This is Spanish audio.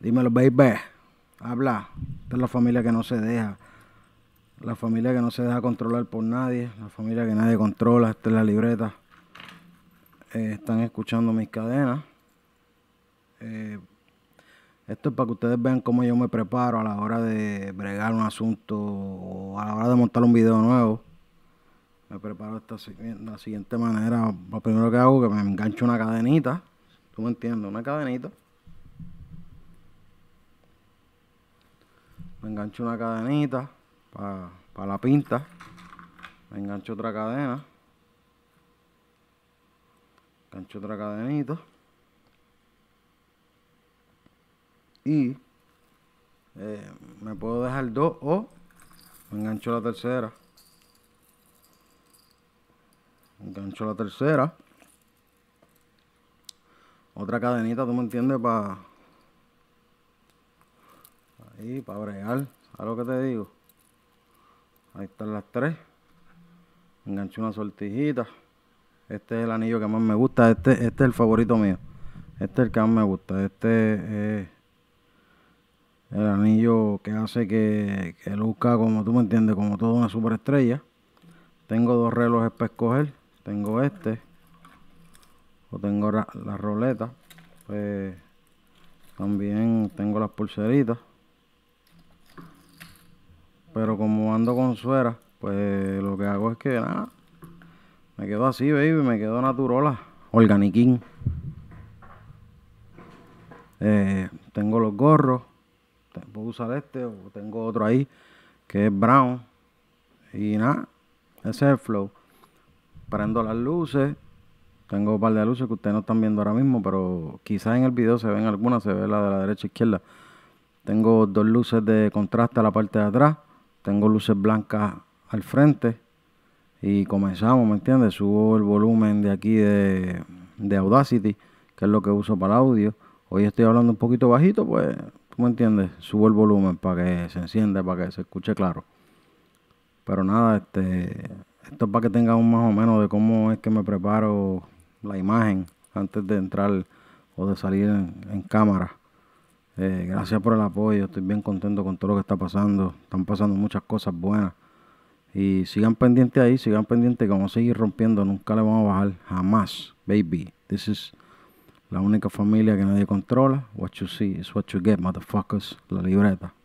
Dímelo, baby. Habla. Esta es la familia que no se deja. La familia que no se deja controlar por nadie. La familia que nadie controla. Esta es la libreta. Eh, están escuchando mis cadenas. Eh, esto es para que ustedes vean cómo yo me preparo a la hora de bregar un asunto o a la hora de montar un video nuevo. Me preparo de, de la siguiente manera. Lo primero que hago es que me engancho una cadenita. ¿Tú me entiendes? Una cadenita. me engancho una cadenita para la pinta, me engancho otra cadena, engancho otra cadenita y eh, me puedo dejar dos o me engancho la tercera. Engancho la tercera. Otra cadenita, ¿tú me entiendes? Para Ahí, para bregar. a lo que te digo? Ahí están las tres. Enganché una sortijita. Este es el anillo que más me gusta. Este, este es el favorito mío. Este es el que más me gusta. Este es el anillo que hace que, que luzca, como tú me entiendes, como toda una superestrella. Tengo dos relojes para escoger. Tengo este. O tengo la, roleta. Pues, también tengo las pulseritas. Pero como ando con suera, pues lo que hago es que nada, me quedo así, baby, me quedo naturola, organiquín. Eh, tengo los gorros, puedo usar este o tengo otro ahí que es brown. Y nada, ese es el flow. Prendo las luces, tengo un par de luces que ustedes no están viendo ahora mismo, pero quizás en el video se ven algunas, se ve la de la derecha e izquierda. Tengo dos luces de contraste a la parte de atrás tengo luces blancas al frente y comenzamos, ¿me entiendes? Subo el volumen de aquí de, Audacity, que es lo que uso para audio. Hoy estoy hablando un poquito bajito, pues, ¿tú me entiendes? Subo el volumen para que se encienda, para que se escuche claro. Pero nada, este, esto es para que tengan un más o menos de cómo es que me preparo la imagen antes de entrar o de salir en cámara. Eh, gracias por el apoyo, estoy bien contento con todo lo que está pasando. Están pasando muchas cosas buenas. Y sigan pendientes ahí, sigan pendientes que vamos a seguir rompiendo, nunca le vamos a bajar, jamás, baby. This is la única familia que nadie controla. What you see is what you get, motherfuckers. La libreta.